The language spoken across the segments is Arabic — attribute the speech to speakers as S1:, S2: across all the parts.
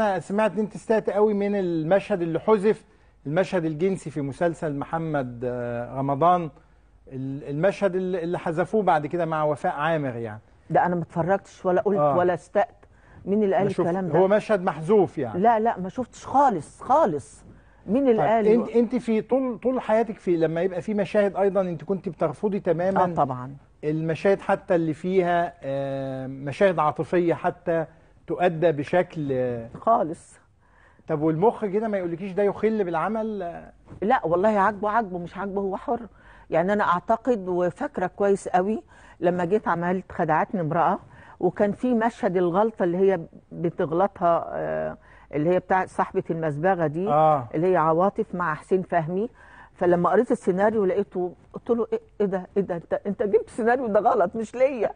S1: انا سمعت انت استهت قوي من المشهد اللي حذف المشهد الجنسي في مسلسل محمد آه، رمضان المشهد اللي حذفوه بعد كده مع وفاء عامر يعني ده انا ما اتفرجتش ولا قلت آه. ولا استأت
S2: مين اللي قال الكلام ده هو
S1: مشهد محذوف يعني لا لا ما شفتش خالص خالص مين اللي طيب، قال انت انت في طول طول حياتك في لما يبقى في مشاهد ايضا انت كنت بترفضي تماما اه طبعا المشاهد حتى اللي فيها آه، مشاهد عاطفيه حتى تؤدى بشكل خالص طب والمخ كده ما يقولكيش ده يخل بالعمل لا والله عاجبه
S2: عاجبه مش عاجبه هو حر يعني انا اعتقد وفاكره كويس قوي لما جيت عملت خدعتني امراه وكان في مشهد الغلطه اللي هي بتغلطها آه، اللي هي بتاع صاحبه المسبغه دي آه. اللي هي عواطف مع حسين فهمي فلما قريت السيناريو لقيته قلت له ايه, إيه ده ايه ده انت انت جبت سيناريو ده غلط مش ليا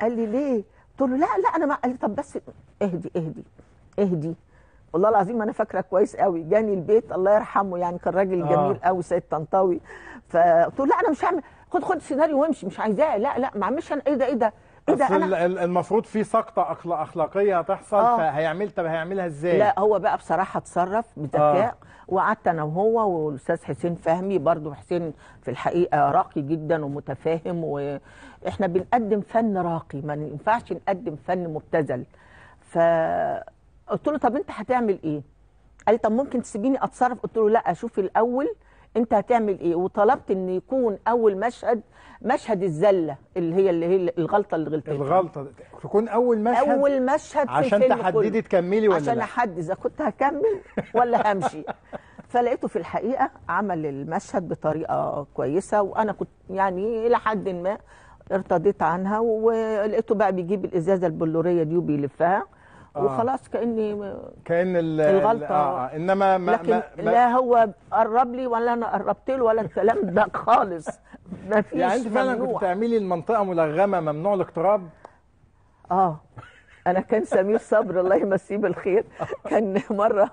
S2: قال لي ليه قلت له لا لا انا ما قال لي طب بس اهدي اهدي اهدي والله العظيم انا فاكره كويس قوي جاني البيت الله يرحمه يعني كان راجل آه. جميل قوي سيد طنطاوي فقلت له لا انا مش هعمل خد خد سيناريو وامشي مش عايزاه لا لا ما اعملش انا ايه ده
S1: ايه ده إيه ده أنا المفروض في سقطه اخلاقيه هتحصل آه. فهيعمل طب هيعملها ازاي لا هو بقى بصراحه اتصرف بذكاء آه.
S2: وقعدت انا وهو والاستاذ حسين فهمي برضو حسين في الحقيقه راقي جدا ومتفاهم و... احنا بنقدم فن راقي ما ينفعش نقدم فن مبتذل فقلت له طب انت هتعمل ايه قال لي طب ممكن تسيبيني اتصرف قلت له لا اشوف الاول انت هتعمل ايه وطلبت ان يكون اول مشهد مشهد الزله اللي هي اللي هي
S1: الغلطه اللي غلطتها الغلطه تكون اول مشهد اول
S2: مشهد في عشان تحددي تكملي ولا عشان احدد اذا كنت هكمل ولا همشي فلقيته في الحقيقه عمل المشهد بطريقه كويسه وانا كنت يعني الى حد ما ارتضيت عنها ولقيته بقى بيجيب الازازه البلوريه دي وبيلفها آه. وخلاص كاني
S1: كان الغلطه آه آه. انما ما لكن ما ما لا
S2: هو قرب لي ولا انا قربت له ولا الكلام ده خالص ما فيش يعني انت فعلا كنت
S1: بتعملي المنطقه ملغمه ممنوع الاقتراب
S2: اه انا كان سمير صبر الله يمسيه بالخير كان مره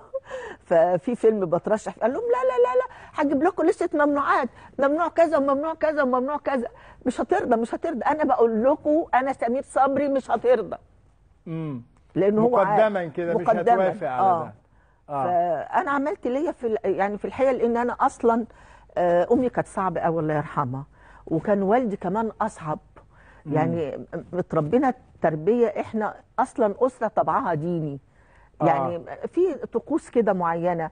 S2: ففي فيلم بترشح قال لهم لا لا لا لا هجيب لكم لسه ممنوعات ممنوع كذا وممنوع كذا وممنوع كذا مش هترضى مش هترضى انا بقول لكم انا سمير صبري مش هترضى امم لان هو مقدما كده مش هتوافق على آه. ده آه. فانا عملت ليا في يعني في الحقيقه لان انا اصلا آه، امي كانت صعبه قوي الله يرحمها وكان والدي كمان اصعب يعني متربينا تربيه احنا اصلا اسره طبعها ديني آه. يعني في طقوس كده معينه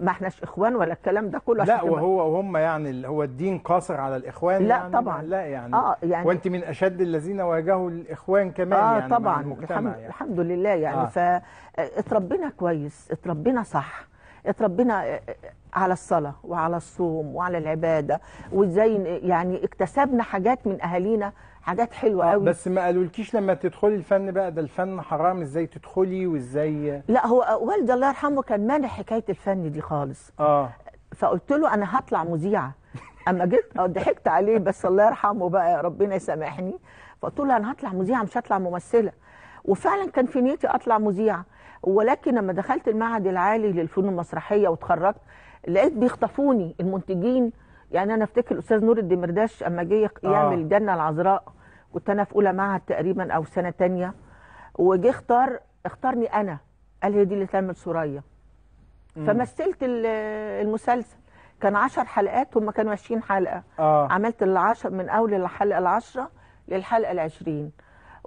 S2: ما احناش اخوان ولا الكلام ده كله لا وهو
S1: وهم يعني هو الدين قاصر على الاخوان لا يعني طبعا لا يعني, آه يعني وانت من اشد الذين واجهوا الاخوان كمان آه يعني طبعا مع المجتمع الحمد, يعني.
S2: الحمد لله يعني آه. فاتربينا كويس اتربينا صح اتربينا على الصلاة وعلى الصوم وعلى العبادة وازاي يعني اكتسبنا حاجات من أهالينا حاجات حلوه قوي بس
S1: ما قالولكيش لما تدخلي الفن بقى ده الفن حرام ازاي تدخلي وازاي لا
S2: هو والدي الله يرحمه كان مانع حكايه الفن دي خالص اه فقلت له انا هطلع مذيعه اما جيت ضحكت عليه بس الله يرحمه بقى ربنا يسامحني فقلت له انا هطلع مذيعه مش هطلع ممثله وفعلا كان في نيتي اطلع مذيعه ولكن لما دخلت المعهد العالي للفنون المسرحيه واتخرجت لقيت بيخطفوني المنتجين يعني انا افتكر الاستاذ نور الدمرداش اما جه آه. يعمل الجنه العذراء كنت انا في اولى معهد تقريبا او سنه تانية وجه اختار اختارني انا قال هي دي اللي تعمل سوريا فمثلت المسلسل كان 10 حلقات هم كانوا 20 حلقه آه. عملت ال10 من اول الحلقه العشرة للحلقه العشرين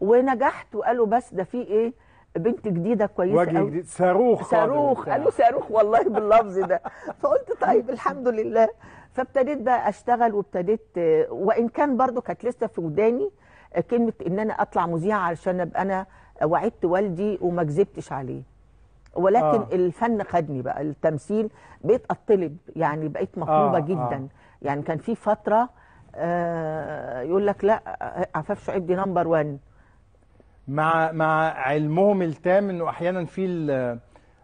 S2: ونجحت وقالوا بس ده في ايه بنت جديده كويسه وجه جديد صاروخ صاروخ قالوا صاروخ والله باللفظ ده فقلت طيب الحمد لله فابتديت بقى اشتغل وابتديت وان كان برضو كانت لسه في وداني كلمه ان انا اطلع مذيعه علشان ابقى انا وعدت والدي وما كذبتش عليه ولكن آه. الفن خدني بقى التمثيل بقيت اطلب يعني بقيت مطلوبه آه. آه. جدا آه. يعني كان في فتره آه يقول لك لا عفاف شعيب دي نمبر
S1: 1 مع مع علمهم التام انه احيانا في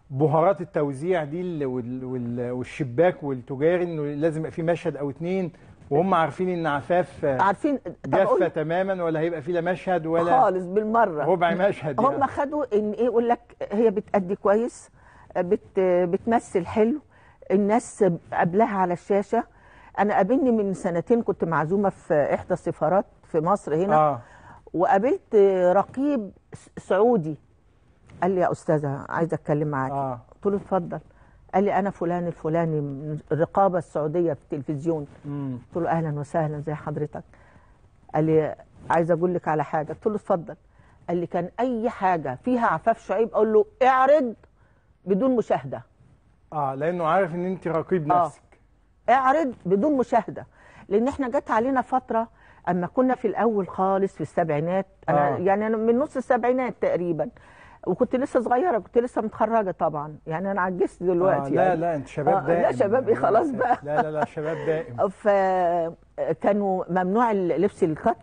S1: بهارات التوزيع دي والشباك والتجاري انه لازم يبقى في مشهد او اتنين وهم عارفين ان عفاف عارفين جافه تماما ولا هيبقى في لا مشهد ولا خالص بالمره ربع مشهد هم يعني.
S2: خدوا ان ايه يقول لك هي بتأدي كويس بت بتمثل حلو الناس قبلها على الشاشه انا قابلني من سنتين كنت معزومه في احدى السفارات في مصر هنا آه. وقابلت رقيب سعودي قال لي يا استاذه عايزه اتكلم معاك آه. قلت له اتفضل قال لي انا فلان الفلاني من الرقابه السعوديه في التلفزيون قلت له اهلا وسهلا زي حضرتك قال لي عايزه اقول لك على حاجه قلت له اتفضل قال لي كان اي حاجه فيها عفاف شعيب اقول له اعرض بدون مشاهده
S1: اه لانه عارف ان انت رقيب آه. نفسك
S2: آه. اعرض بدون مشاهده لان احنا جت علينا فتره اما كنا في الاول خالص في السبعينات انا آه. يعني أنا من نص السبعينات تقريبا وكنت لسه صغيره كنت لسه متخرجه طبعا يعني انا عجزت دلوقتي آه لا يعني. لا انت شباب دائم آه لا شباب ايه خلاص بقى
S1: لا لا لا شباب دائم
S2: فكانوا ممنوع لبس الكت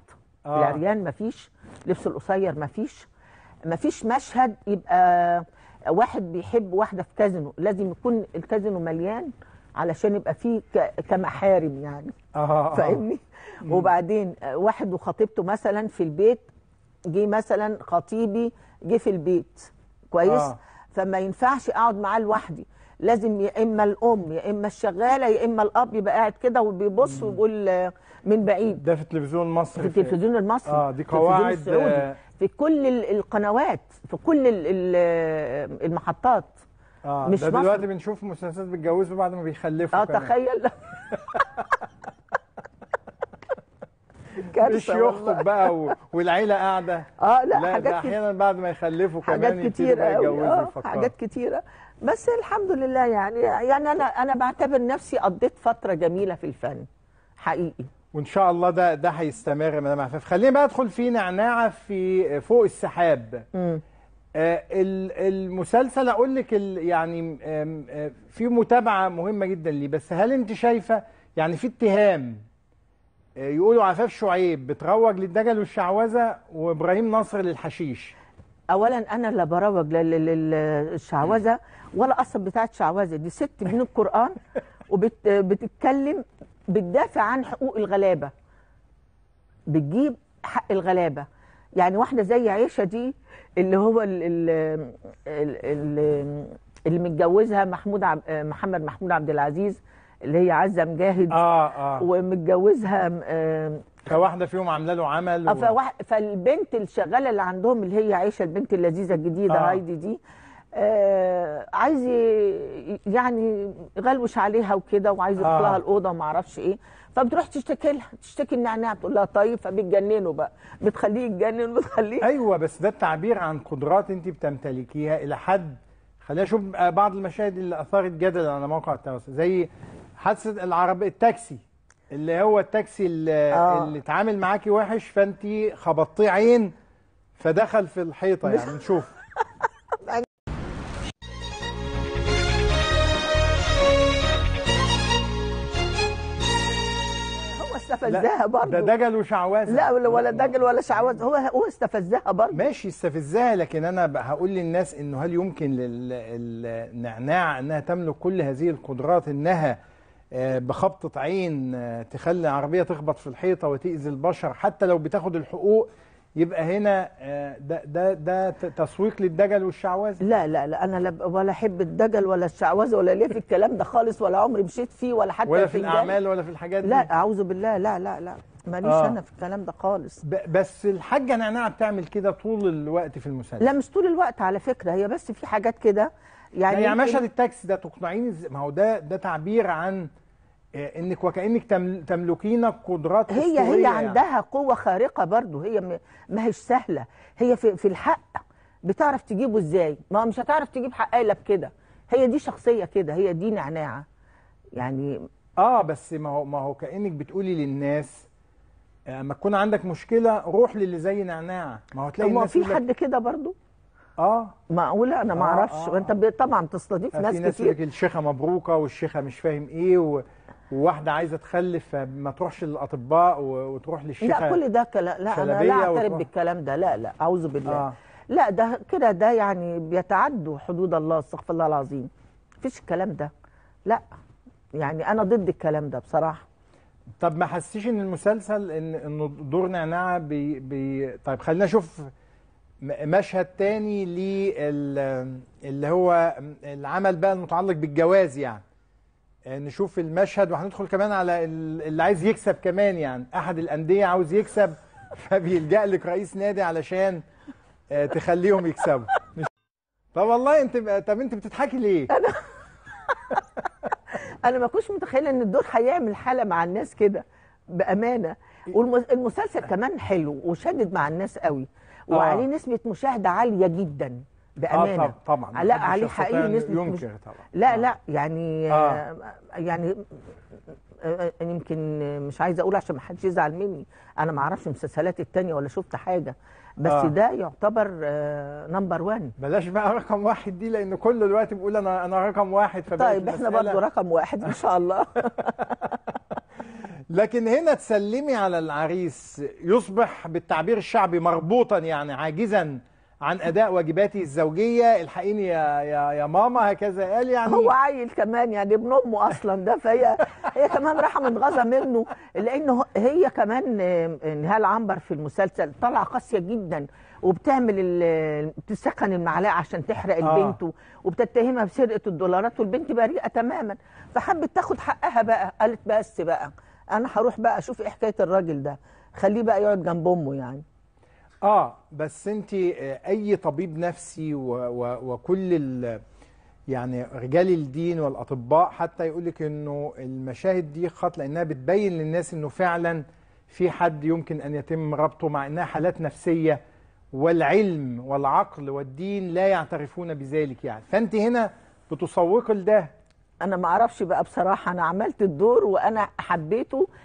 S2: آه. العريان مفيش لبس القصير مفيش مفيش مشهد يبقى واحد بيحب واحده في كازينو لازم يكون الكازينو مليان علشان يبقى فيه كمحارم يعني آه. آه،, آه. فاهمني وبعدين واحد وخطيبته مثلا في البيت جه مثلا خطيبي جه في البيت كويس آه. فما ينفعش اقعد معاه لوحدي لازم يا اما الام يا اما الشغاله يا اما الاب يبقى قاعد كده وبيبص ويقول من بعيد ده في التلفزيون المصري في التلفزيون المصري اه دي قواعد في, آه. في كل القنوات في كل المحطات
S1: آه مش ده دلوقتي بنشوف مسلسلات بيتجوزوا بعد ما بيخلفوا اه تخيل كارثه مش يخطب بقى والعيله قاعده اه لا, لا حاجات احيانا بعد ما يخلفوا كمان حاجات كتيره آه حاجات
S2: كتيره بس الحمد لله يعني يعني انا انا بعتبر نفسي قضيت فتره جميله في
S1: الفن حقيقي وان شاء الله ده ده هيستمر مدام عفاف خلينا بقى ادخل في نعناعه في فوق السحاب امم آه المسلسل اقول لك يعني آه في متابعه مهمه جدا ليه بس هل انت شايفه يعني في اتهام آه، يقولوا عفاف شعيب بتروج للدجل والشعوذه وابراهيم نصر للحشيش اولا انا لا بروج للشعوذه
S2: ولا اصلا بتاعت شعوذه دي ست من القران وبتتكلم بتدافع عن حقوق الغلابه بتجيب حق الغلابه يعني واحده زي عيشه دي اللي هو اللي, اللي متجوزها محمود عب محمد محمود عبد العزيز اللي هي عزه مجاهد اه اه
S1: ومتجوزها فواحده فيهم عامله له عمل آه، و... فواح...
S2: فالبنت الشغاله اللي عندهم اللي هي عايشه البنت اللذيذه الجديده آه. هايدي
S1: دي آه
S2: عايز يعني يغلوش عليها وكده وعايز يدخلها آه. الاوضه وما اعرفش ايه فبتروح تشتكي لها تشتكي النعناع بتقول لها طيب فبتجننه بقى بتخليه
S1: يتجنن بتخليه ايوه بس ده التعبير عن قدرات انت بتمتلكيها الى حد خلينا نشوف آه، بعض المشاهد اللي اثارت جدل على مواقع التواصل زي حادثه العربيه التاكسي اللي هو التاكسي اللي, آه. اللي اتعامل معاكي وحش فانت خبطتيه عين فدخل في الحيطه يعني نشوف
S2: هو استفزها
S1: برضه ده دجل وشعوذه لا ولا ولا دجل ولا شعوذه هو هو استفزها برضه ماشي استفزها لكن انا هقول للناس انه هل يمكن للنعناع انها تملك كل هذه القدرات انها آه، بخبطة عين آه، تخلي العربية تخبط في الحيطة وتأذي البشر حتى لو بتاخد الحقوق يبقى هنا آه، ده ده ده تسويق للدجل والشعوذه لا لا لا انا لا ولا
S2: احب الدجل ولا الشعوذه ولا ليه في الكلام ده خالص ولا عمري مشيت فيه ولا حتى ولا في الاعمال
S1: ولا في الحاجات دي لا
S2: اعوذ بالله لا لا لا ماليش آه. انا في الكلام ده خالص
S1: بس الحاجه نعناع بتعمل كده طول الوقت في المسلسل لا
S2: مش طول الوقت على فكره هي بس في حاجات كده
S1: يعني يعني مشهد التاكسي ده تقنعيني ما هو ده ده تعبير عن آه، انك وكانك تملكين قدرات هي هي يعني. عندها قوه خارقه برضو هي ما
S2: هيش سهله هي في, في الحق بتعرف تجيبه ازاي ما مش هتعرف تجيب حقها الا بكده هي دي شخصيه كده هي دي نعناعه
S1: يعني اه بس ما هو ما هو كانك بتقولي للناس آه، اما تكون عندك مشكله روح للي زي نعناعه ما هو تلاقي الناس في حد
S2: كده برضو
S1: اه معقوله انا ما آه، اعرفش آه آه
S2: وانت طبعا تستضيف ناس كتير في ناس
S1: الشيخه مبروكه والشيخه مش فاهم ايه و... وواحده عايزه تخلف ما تروحش للاطباء وتروح للشيخه لا كل ده
S2: كلام لا انا لا اعترف بالكلام ده لا لا اعوذ بالله آه. لا ده كده ده يعني بيتعدوا حدود الله استغفر الله العظيم مفيش الكلام ده لا يعني انا ضد الكلام ده بصراحه
S1: طب ما حسيش ان المسلسل ان ان دور نعناع بي, بي طيب خلينا نشوف مشهد تاني لل اللي هو العمل بقى المتعلق بالجواز يعني آه، نشوف المشهد وهندخل كمان على اللي عايز يكسب كمان يعني احد الانديه عاوز يكسب فبيلجأ لك رئيس نادي علشان آه، تخليهم يكسبوا طب والله انت طب انت بتضحكي ليه؟ انا
S2: انا ما كنتش متخيله ان الدور هيعمل حاله مع الناس كده بامانه والمسلسل كمان حلو وشدد مع الناس قوي آه. وعليه نسبه مشاهده عاليه جدا بامانه آه طبعا لا عليه حقيقي نسبه ينكر طبعا لا آه. لا يعني آه. يعني آه، يمكن مش عايز اقول عشان ما حدش يزعل مني انا ما اعرفش المسلسلات التانية ولا شفت حاجه
S1: بس آه. ده يعتبر آه نمبر 1 بلاش بقى رقم واحد دي لان كل الوقت بيقول انا انا رقم واحد طيب احنا برضه رقم واحد ان شاء الله لكن هنا تسلمي على العريس يصبح بالتعبير الشعبي مربوطا يعني عاجزا عن اداء واجباتي الزوجيه الحقيني يا يا, يا ماما هكذا قال يعني هو عيل كمان يعني ابن امه اصلا ده فهي هي كمان راحه
S2: متغاظه منه لانه هي كمان نهال عنبر في المسلسل طالعه قاسيه جدا وبتعمل بتسخن المعلقه عشان تحرق آه. البنت وبتتهمها بسرقه الدولارات والبنت بريئه تماما فحبت تاخد حقها بقى قالت بس بقى انا هروح بقى اشوف ايه حكايه الراجل ده خليه بقى يقعد جنب امه يعني
S1: اه بس انت آه، اي طبيب نفسي و و وكل ال يعني رجال الدين والاطباء حتى يقول لك انه المشاهد دي خط لانها بتبين للناس انه فعلا في حد يمكن ان يتم ربطه مع انها حالات نفسيه والعلم والعقل والدين لا يعترفون بذلك يعني فانت هنا بتسوقي لده انا ما اعرفش بقى بصراحه انا عملت الدور وانا
S2: حبيته